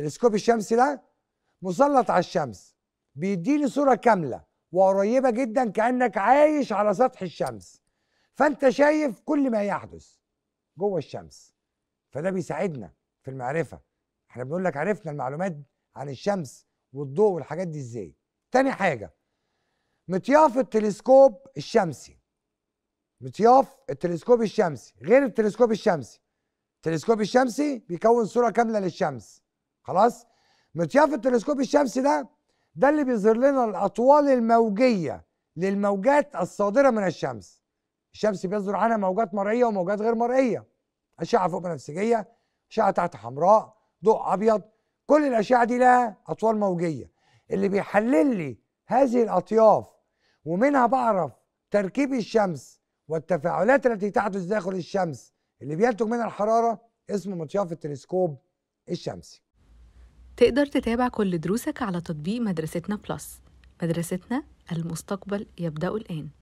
التلسكوب الشمسي ده مسلط على الشمس بيديني صوره كامله وقريبه جدا كانك عايش على سطح الشمس فانت شايف كل ما يحدث جوه الشمس فده بيساعدنا في المعرفه احنا بنقول لك عرفنا المعلومات عن الشمس والضوء والحاجات دي ازاي تاني حاجه مطياف التلسكوب الشمسي مطياف التلسكوب الشمسي غير التلسكوب الشمسي التلسكوب الشمسي بيكون صوره كامله للشمس خلاص مطياف التلسكوب الشمسي ده ده اللي بيظهر لنا الاطوال الموجيه للموجات الصادره من الشمس الشمس بيصدر عنها موجات مرئيه وموجات غير مرئيه اشعه فوق بنفسجيه اشعه تحت حمراء ضوء ابيض كل الاشعه دي لها اطوال موجيه اللي بيحلل لي هذه الاطياف ومنها بعرف تركيب الشمس والتفاعلات التي تحدث داخل الشمس اللي بينتج منها الحراره اسمه مطياف التلسكوب الشمسي تقدر تتابع كل دروسك على تطبيق مدرستنا بلس مدرستنا المستقبل يبدأ الآن